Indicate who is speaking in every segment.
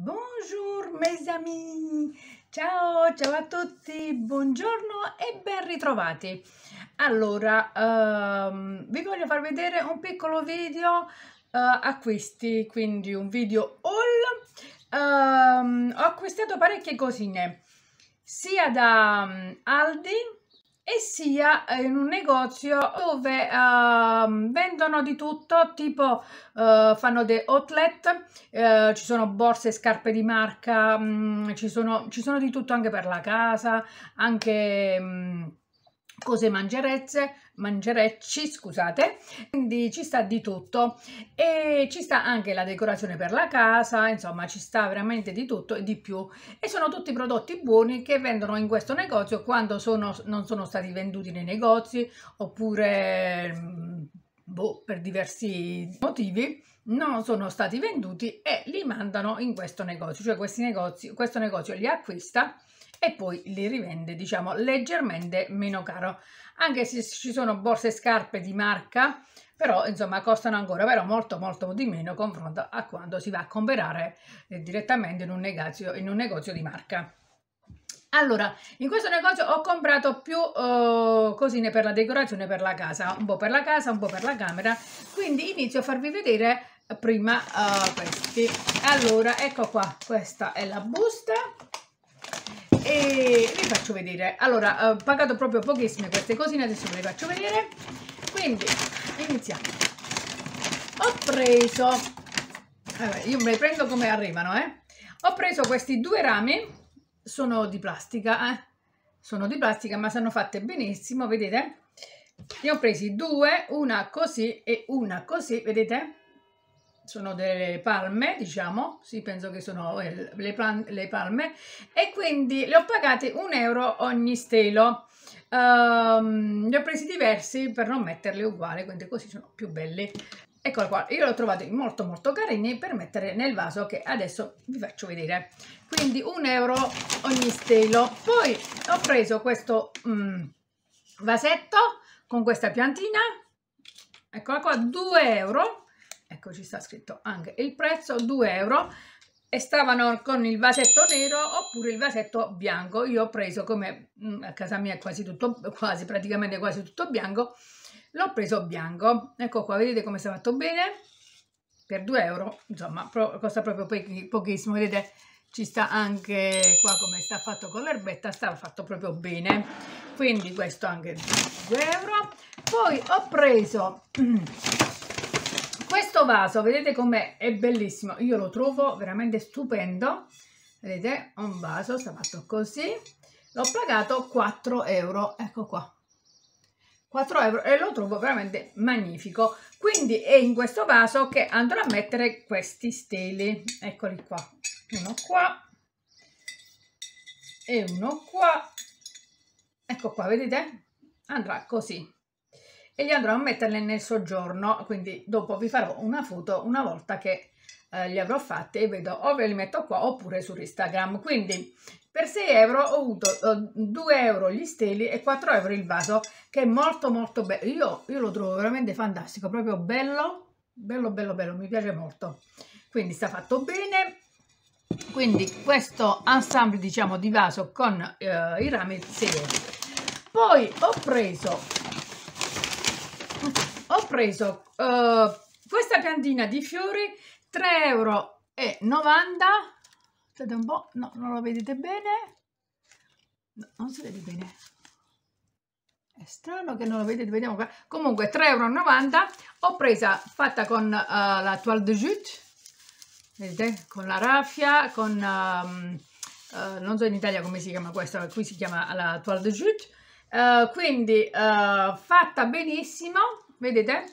Speaker 1: Bonjour mes amis, ciao ciao a tutti, buongiorno e ben ritrovati. Allora, um, vi voglio far vedere un piccolo video uh, acquisti, quindi un video haul. Um, ho acquistato parecchie cosine, sia da um, Aldi e sia eh, in un negozio dove uh, vendono di tutto, tipo uh, fanno dei outlet, uh, ci sono borse, e scarpe di marca, um, ci, sono, ci, sono, di tutto anche per la casa, anche... Um, cose mangerezze, mangerecci, scusate, quindi ci sta di tutto e ci sta anche la decorazione per la casa, insomma ci sta veramente di tutto e di più e sono tutti prodotti buoni che vendono in questo negozio quando sono, non sono stati venduti nei negozi oppure mm, boh, per diversi motivi non sono stati venduti e li mandano in questo negozio, cioè questi negozi, questo negozio li acquista e poi li rivende diciamo leggermente meno caro anche se ci sono borse e scarpe di marca però insomma costano ancora però molto molto di meno confronto a quando si va a comprare eh, direttamente in un, negozio, in un negozio di marca allora, in questo negozio ho comprato più uh, cosine per la decorazione per la casa, un po' per la casa, un po' per la camera, quindi inizio a farvi vedere eh, prima uh, questi. Allora, ecco qua, questa è la busta e vi faccio vedere allora ho eh, pagato proprio pochissime queste cosine adesso ve le faccio vedere quindi iniziamo ho preso vabbè, io me le prendo come arrivano eh ho preso questi due rami sono di plastica eh? sono di plastica ma sono fatte benissimo vedete ne ho presi due una così e una così vedete sono delle palme, diciamo, sì, penso che sono eh, le, le palme, e quindi le ho pagate un euro ogni stelo. Um, ehm, ne ho presi diversi per non metterle uguali, quindi così sono più belle. Eccolo qua, io li ho trovati molto molto carini per mettere nel vaso che adesso vi faccio vedere. Quindi un euro ogni stelo. Poi ho preso questo um, vasetto con questa piantina, eccola qua, 2 euro ecco ci sta scritto anche il prezzo 2 euro e stavano con il vasetto nero oppure il vasetto bianco io ho preso come mm, a casa mia è quasi tutto quasi praticamente quasi tutto bianco l'ho preso bianco ecco qua vedete come si è fatto bene per 2 euro insomma pro, costa proprio pochi, pochissimo vedete ci sta anche qua come sta fatto con l'erbetta sta fatto proprio bene quindi questo anche 2 euro poi ho preso questo vaso vedete com'è è bellissimo io lo trovo veramente stupendo vedete ho un vaso sta fatto così l'ho pagato 4 euro ecco qua 4 euro e lo trovo veramente magnifico quindi è in questo vaso che andrò a mettere questi steli eccoli qua uno qua e uno qua ecco qua vedete andrà così e li andrò a metterle nel soggiorno, quindi dopo vi farò una foto una volta che eh, li avrò fatti e vedo o ve li metto qua oppure su Instagram. Quindi per 6 euro ho avuto ho eh, 2 euro gli steli e 4 euro il vaso che è molto molto bello. Io, io lo trovo veramente fantastico, proprio bello, bello bello bello, mi piace molto. Quindi sta fatto bene, quindi questo ensemble diciamo di vaso con eh, i rami 6 euro. Poi ho preso ho preso uh, questa piantina di fiori 3,90 euro aspettate un po' no non lo vedete bene no, non si vede bene è strano che non lo vedete vediamo qua comunque 3,90 euro ho presa fatta con uh, la toile de jute vedete con la raffia con um, uh, non so in Italia come si chiama questa qui si chiama la toile de jute uh, quindi fatta benissimo vedete?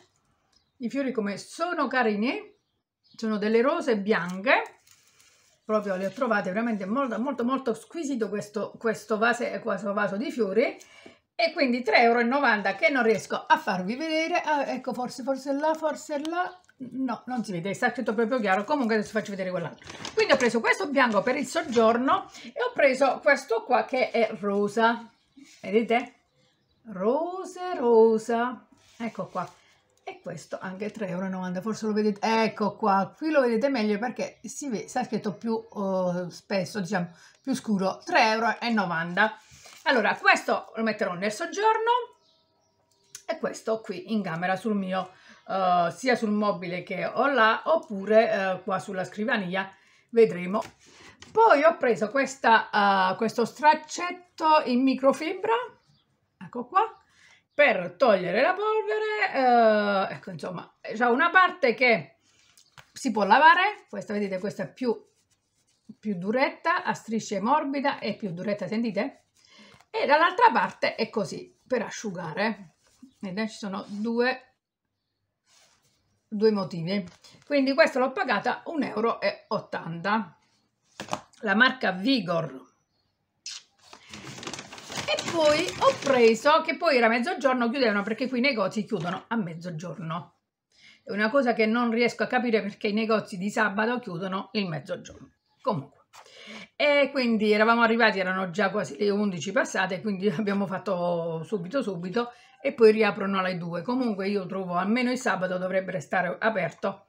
Speaker 1: I fiori come sono carini, sono delle rose bianche, proprio le ho trovate veramente molto molto molto squisito questo, questo, vase, questo vaso di fiori e quindi 3,90 euro che non riesco a farvi vedere, ah, ecco forse forse là, forse là, no non si vede, sta scritto proprio chiaro, comunque adesso faccio vedere quell'altro. Quindi ho preso questo bianco per il soggiorno e ho preso questo qua che è rosa, vedete? Rose rosa, ecco qua e questo anche 3,90 euro forse lo vedete ecco qua qui lo vedete meglio perché si vede sta scritto più uh, spesso diciamo più scuro 3,90 euro allora questo lo metterò nel soggiorno e questo qui in camera sul mio uh, sia sul mobile che ho là oppure uh, qua sulla scrivania vedremo poi ho preso questa, uh, questo straccetto in microfibra ecco qua per togliere la polvere, eh, ecco insomma, c'è una parte che si può lavare, questa vedete questa è più, più duretta, a strisce morbida e più duretta, sentite? E dall'altra parte è così, per asciugare, vedete ci sono due, due motivi, quindi questa l'ho pagata 1,80 euro. La marca Vigor poi ho preso, che poi era mezzogiorno, chiudevano perché qui i negozi chiudono a mezzogiorno. È una cosa che non riesco a capire perché i negozi di sabato chiudono il mezzogiorno. Comunque. E quindi eravamo arrivati, erano già quasi le 11 passate, quindi abbiamo fatto subito subito e poi riaprono alle 2. Comunque io trovo almeno il sabato dovrebbe restare aperto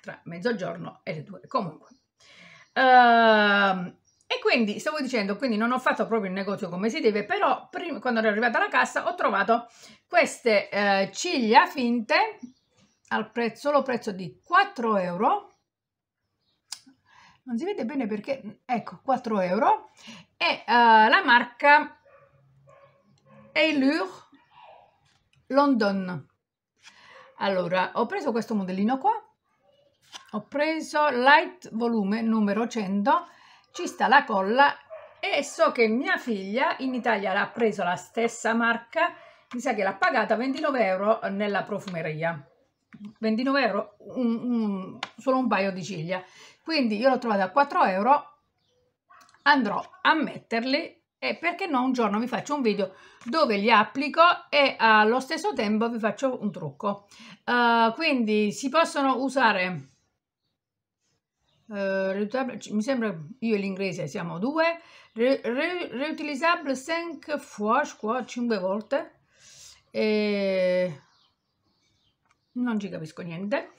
Speaker 1: tra mezzogiorno e le 2. Comunque. Uh, e quindi stavo dicendo, quindi non ho fatto proprio il negozio come si deve, però prima, quando ero arrivata alla cassa ho trovato queste eh, ciglia finte al prezzo, solo prezzo di 4 euro. Non si vede bene perché, ecco, 4 euro. E eh, la marca Elure London. Allora, ho preso questo modellino qua. Ho preso Light Volume numero 100 ci sta la colla e so che mia figlia in Italia l'ha preso la stessa marca, mi sa che l'ha pagata 29 euro nella profumeria. 29 euro un, un, solo un paio di ciglia quindi io l'ho trovata a 4 euro andrò a metterli e perché no un giorno vi faccio un video dove li applico e allo stesso tempo vi faccio un trucco uh, quindi si possono usare eh, reutilizzabile, mi sembra io e l'inglese siamo due, re, re, reutilizzabile 5 fois, 5 volte, e non ci capisco niente.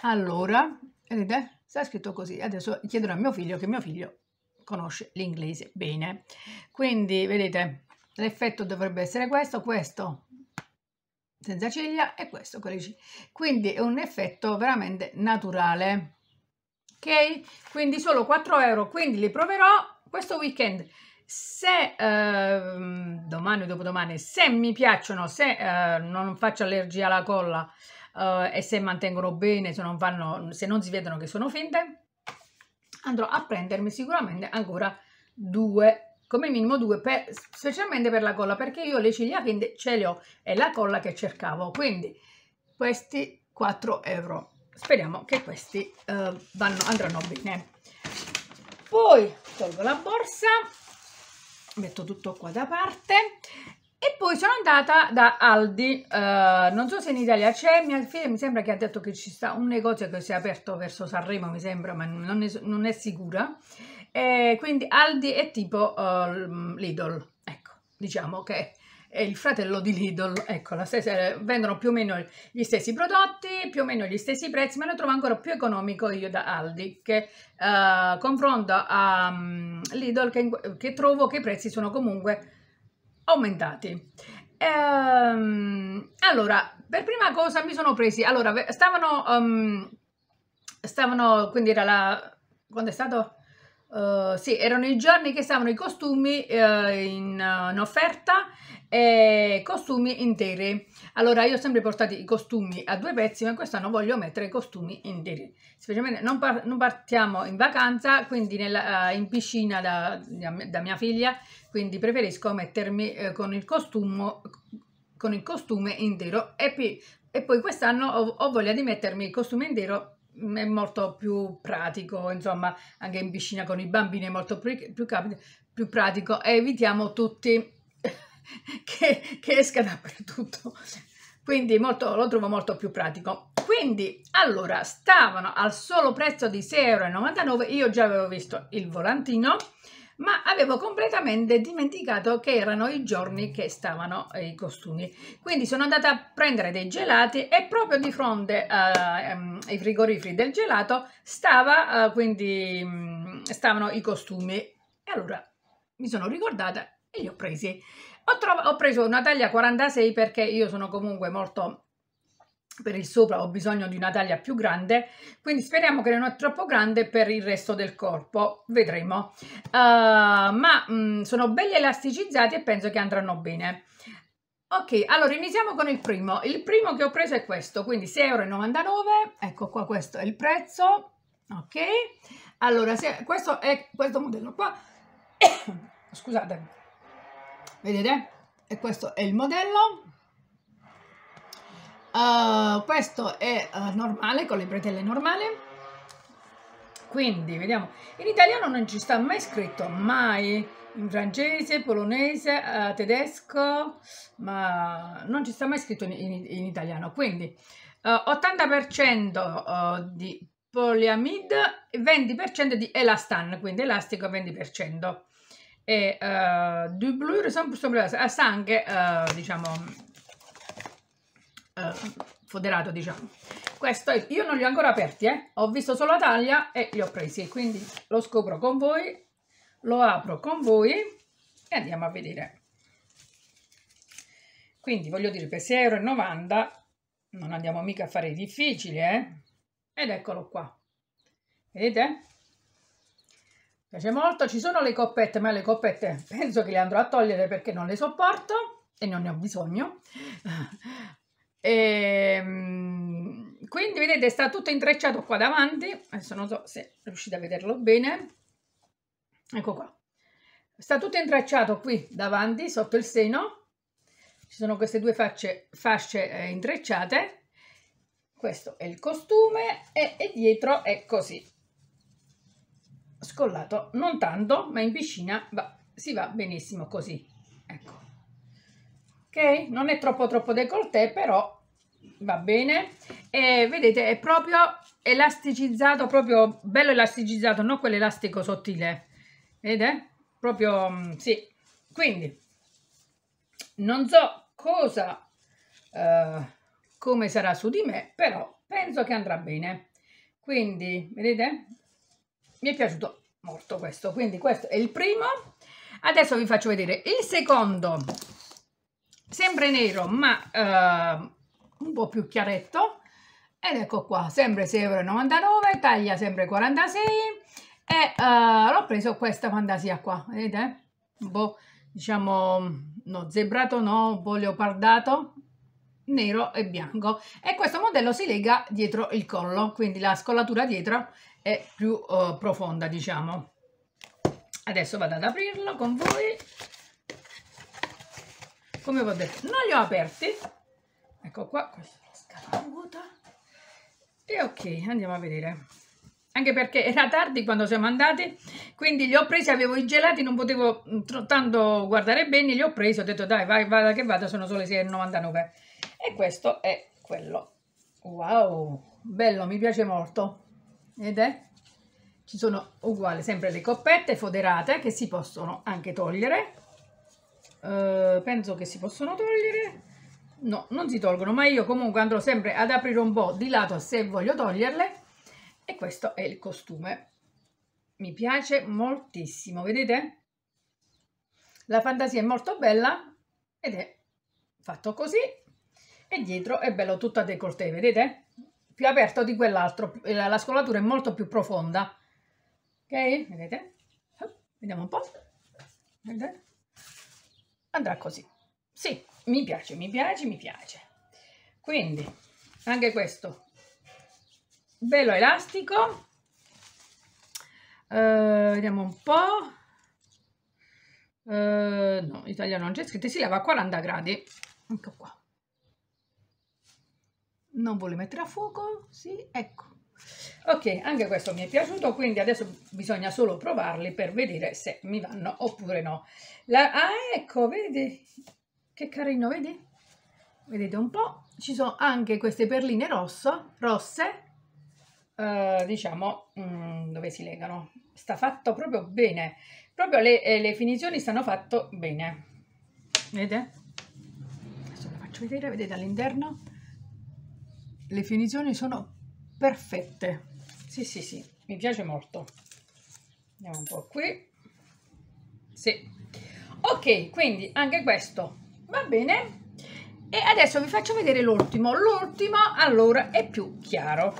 Speaker 1: Allora, vedete, sta scritto così, adesso chiederò a mio figlio che mio figlio conosce l'inglese bene. Quindi, vedete, l'effetto dovrebbe essere questo, questo senza ciglia e questo con le ciglia. Quindi è un effetto veramente naturale ok? Quindi solo 4 euro, quindi li proverò questo weekend. Se eh, domani o dopodomani, se mi piacciono, se eh, non faccio allergia alla colla eh, e se mantengono bene, se non, fanno, se non si vedono che sono finte, andrò a prendermi sicuramente ancora due come minimo due per, specialmente per la colla perché io le ciglia finte ce le ho è la colla che cercavo quindi questi 4 euro speriamo che questi eh, vanno, andranno bene poi tolgo la borsa metto tutto qua da parte e poi sono andata da Aldi eh, non so se in Italia c'è mia figlia mi sembra che ha detto che ci sta un negozio che si è aperto verso Sanremo mi sembra ma non è, non è sicura eh, quindi Aldi è tipo eh, Lidl ecco diciamo che è il fratello di Lidl, ecco, la stessa, vendono più o meno gli stessi prodotti, più o meno gli stessi prezzi, ma lo trovo ancora più economico io da Aldi, che uh, confronto a um, Lidl, che, che, trovo che i prezzi sono comunque aumentati. Ehm, allora, per prima cosa mi sono presi, allora, stavano, um, stavano, quindi era la, quando è stato? Uh, sì, erano i giorni che stavano i costumi uh, in, uh, in, offerta e costumi interi. Allora, io ho sempre portato i costumi a due pezzi, ma quest'anno voglio mettere i costumi interi. Specialmente non, par non partiamo in vacanza, quindi nella, in piscina da, da, mia figlia, quindi preferisco mettermi con il, costumo, con, il costume intero. E, e poi quest'anno ho, ho voglia di mettermi il costume intero è molto più pratico, insomma, anche in piscina con i bambini è molto più, più, più pratico e evitiamo tutti che, che esca dappertutto. Quindi molto, lo trovo molto più pratico. Quindi, allora, stavano al solo prezzo di 6,99 euro, io già avevo visto il volantino, ma avevo completamente dimenticato che erano i giorni che stavano eh, i costumi. Quindi sono andata a prendere dei gelati e proprio di fronte uh, um, ai frigoriferi del gelato stava, uh, quindi, um, stavano i costumi. E allora mi sono ricordata e li ho presi. Ho, ho preso una taglia 46 perché io sono comunque molto per il sopra ho bisogno di una taglia più grande quindi speriamo che non è troppo grande per il resto del corpo vedremo uh, ma mh, mm, sono belli elasticizzati e penso che andranno bene ok allora iniziamo con il primo il primo che ho preso è questo quindi 6,99 euro ecco qua questo è il prezzo ok allora se, questo è questo modello qua scusate vedete e questo è il modello Uh, questo è uh, normale, con le bretelle normali Quindi, vediamo. In italiano non ci sta mai scritto, mai. In francese, polonese, uh, tedesco, ma non ci sta mai scritto in, in, in italiano. Quindi, 80% di poliamid, 20% di elastan, quindi elastico 20%. E uh, du blur, sempre, sempre, sempre, sempre, diciamo eh, foderato diciamo questo è, io non li ho ancora aperti eh. ho visto solo la taglia e li ho presi quindi lo scopro con voi lo apro con voi e andiamo a vedere quindi voglio dire per 6,90 euro non andiamo mica a fare difficili eh ed eccolo qua vedete piace molto ci sono le coppette ma le coppette penso che le andrò a togliere perché non le sopporto e non ne ho bisogno e, ehm, quindi vedete sta tutto intrecciato qua davanti, adesso non so se riuscite a vederlo bene, ecco qua, sta tutto intrecciato qui davanti sotto il seno, ci sono queste due facce, fasce eh, intrecciate, questo è il costume e, e dietro è così, scollato non tanto ma in piscina va, si va benissimo così, ecco non è troppo troppo décolleté però va bene e vedete è proprio elasticizzato proprio bello elasticizzato non quell'elastico sottile vedete proprio mm, sì quindi non so cosa eh, come sarà su di me però penso che andrà bene quindi vedete mi è piaciuto molto questo quindi questo è il primo adesso vi faccio vedere il secondo sempre nero ma eh, un po' più chiaretto ed ecco qua, sempre 6,99 euro, taglia sempre 46 e eh, l'ho preso questa fantasia qua, vedete? Un boh, po' diciamo, no, zebrato no, un po' leopardato, nero e bianco e questo modello si lega dietro il collo quindi la scollatura dietro è più uh, profonda diciamo adesso vado ad aprirlo con voi come vi ho detto non li ho aperti ecco qua questa e ok andiamo a vedere anche perché era tardi quando siamo andati quindi li ho presi avevo i gelati non potevo mm, tanto guardare bene li ho presi ho detto dai vai vada che vada sono solo 6,99 e questo è quello wow bello mi piace molto ed è ci sono uguali sempre le coppette foderate che si possono anche togliere eh, penso che si possono togliere no non si tolgono ma io comunque andrò sempre ad aprire un po' di lato se voglio toglierle e questo è il costume mi piace moltissimo vedete la fantasia è molto bella ed è fatto così e dietro è bello tutto a décolleté vedete più aperto di quell'altro eh, la scolatura è molto più profonda ok vedete vediamo un po' vedete andrà così. Sì, mi piace, mi piace, mi piace. Quindi, anche questo, bello elastico. Uh, vediamo un po'. Uh, no, italiano non c'è scritto. Si leva a 40 gradi. Ecco qua. Non vuole mettere a fuoco? Sì, ecco ok anche questo mi è piaciuto quindi adesso bisogna solo provarli per vedere se mi vanno oppure no La, ah ecco vedi che carino vedi vedete un po ci sono anche queste perline rosso, rosse eh, diciamo mh, mm, dove si legano sta fatto proprio bene proprio le, eh, le finizioni stanno fatto bene vedete adesso la faccio vedere vedete all'interno le finizioni sono perfette. Sì, sì, sì, mi piace molto. Andiamo un po' qui. Sì. Ok, quindi anche questo va bene. E adesso vi faccio vedere l'ultimo. L'ultimo allora è più chiaro.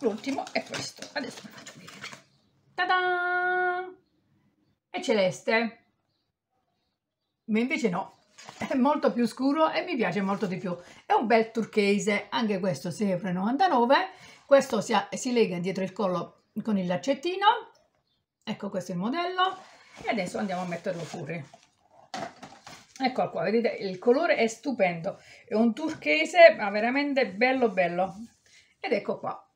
Speaker 1: L'ultimo è questo. Adesso vi faccio vedere. Ta-da! È celeste. Ma invece no, è molto più scuro e mi piace molto di più è un bel turchese anche questo sempre 99 questo si, ha, si lega dietro il collo con il laccettino ecco questo è il modello e adesso andiamo a metterlo fuori ecco qua vedete il colore è stupendo è un turchese ma veramente bello bello ed ecco qua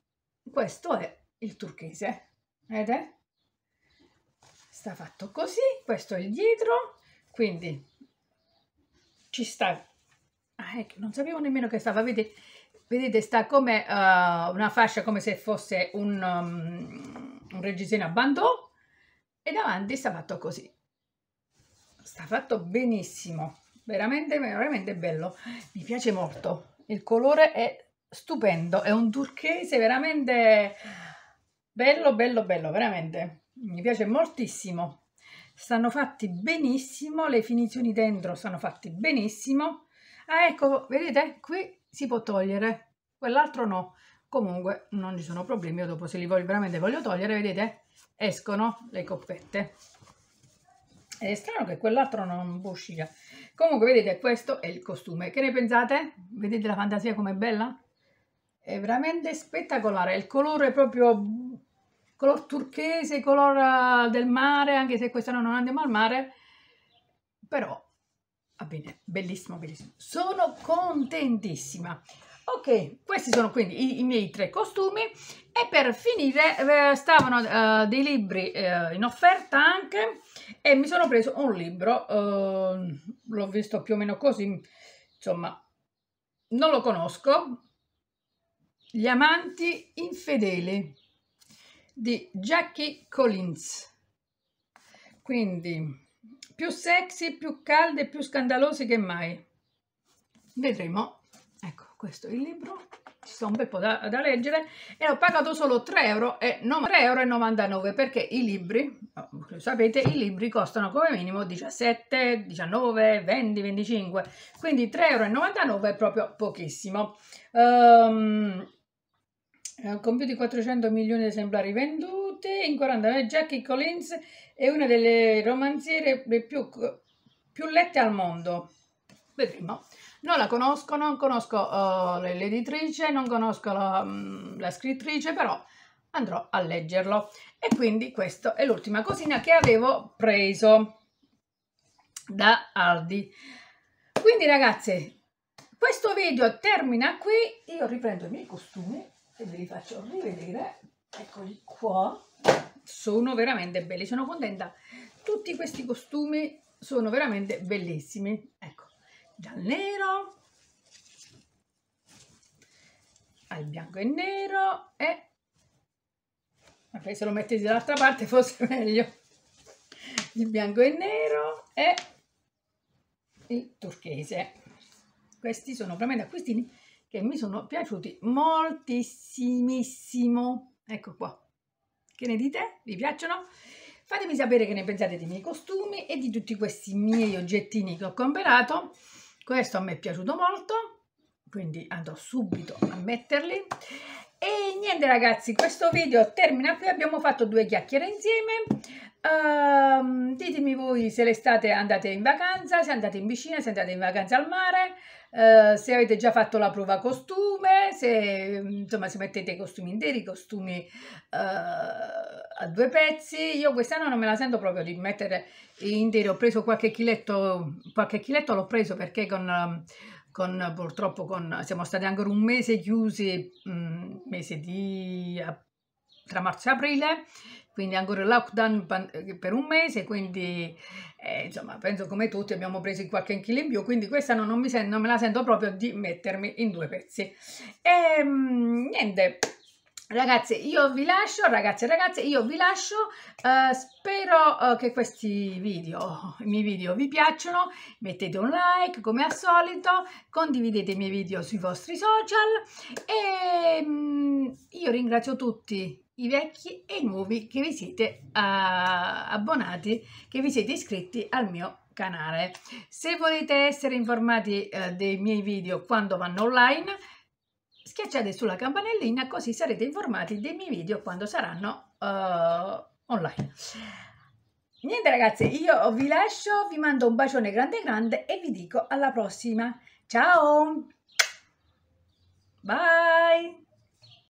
Speaker 1: questo è il turchese vedete sta fatto così questo è il dietro quindi ci sta. Ah, ecco, non sapevo nemmeno che stava, vedete, vedete sta come uh, una fascia, come se fosse un, um, un reggiseno a bandò e davanti sta fatto così. Sta fatto benissimo, veramente, veramente bello, mi piace molto, il colore è stupendo, è un turchese veramente bello, bello, bello, veramente, mi piace moltissimo stanno fatti benissimo, le finizioni dentro sono fatti benissimo. Ah, ecco, vedete, qui si può togliere, quell'altro no. Comunque non ci sono problemi, io dopo se li voglio veramente voglio togliere, vedete, escono le coppette. È strano che quell'altro non può uscire. Comunque, vedete, questo è il costume. Che ne pensate? Vedete la fantasia com'è bella? È veramente spettacolare, il colore è proprio color turchese, color eh, del mare, anche se quest'anno non andiamo al mare, però va bene, bellissimo, bellissimo. Sono contentissima. Ok, questi sono quindi i, i miei tre costumi e per finire eh, stavano eh, dei libri eh, in offerta anche e mi sono preso un libro, eh, l'ho visto più o meno così, insomma, non lo conosco, Gli amanti infedeli di Jackie Collins. Quindi, più sexy, più calde, più scandalosi che mai. Vedremo. Ecco, questo è il libro. Ci sono un bel po' da, da leggere e ho pagato solo 3,99 euro, euro perché i libri, lo sapete, i libri costano come minimo 17, 19, 20, 25, quindi 3,99 euro è proprio pochissimo. Um, con più di 400 milioni di esemplari venduti in 49. Jackie Collins è una delle romanziere più, più lette al mondo. Vedremo. Non la conosco, non conosco uh, l'editrice, non conosco la, mh, mm, la scrittrice, però andrò a leggerlo. E quindi questa è l'ultima cosina che avevo preso da Aldi. Quindi ragazze questo video termina qui, io riprendo i miei costumi e ve li faccio rivedere eccoli qua sono veramente belli sono contenta tutti questi costumi sono veramente bellissimi ecco dal nero al bianco e nero e Vabbè, se lo mettessi dall'altra parte fosse meglio il bianco e nero e il turchese questi sono veramente acquistini che mi sono piaciuti moltissimissimo. Ecco qua. Che ne dite? Vi piacciono? Fatemi sapere che ne pensate dei miei costumi e di tutti questi miei oggettini che ho comprato. Questo a me è piaciuto molto, quindi andrò subito a metterli. E niente ragazzi, questo video termina qui, abbiamo fatto due chiacchiere insieme. Um, ditemi voi se l'estate andate in vacanza, se andate in piscina, se andate in vacanza al mare. Eh, se avete già fatto la prova costume, se, insomma, se mettete i costumi interi, i costumi eh, a due pezzi. Io quest'anno non me la sento proprio di mettere interi, ho preso qualche chiletto, qualche chiletto l'ho preso perché con... Con, purtroppo con, siamo stati ancora un mese chiusi, mh, mm, mese di, tra marzo e aprile quindi ancora il lockdown eh, per un mese, quindi eh, insomma penso come tutti abbiamo preso qualche chilo in più, quindi questa non, non, mi sento, non me la sento proprio di mettermi in due pezzi. E ehm, niente, ragazze, io vi lascio, ragazze e ragazze, io vi lascio, uh, spero uh, che questi video, i miei video vi piacciono, mettete un like come al solito, condividete i miei video sui vostri social e um, io ringrazio tutti i vecchi e i nuovi che vi siete uh, abbonati, che vi siete iscritti al mio canale. Se volete essere informati uh, dei miei video quando vanno online, schiacciate sulla campanellina così sarete informati dei miei video quando saranno uh, online. Niente ragazzi, io vi lascio, vi mando un bacione grande grande e vi dico alla prossima. Ciao! Bye!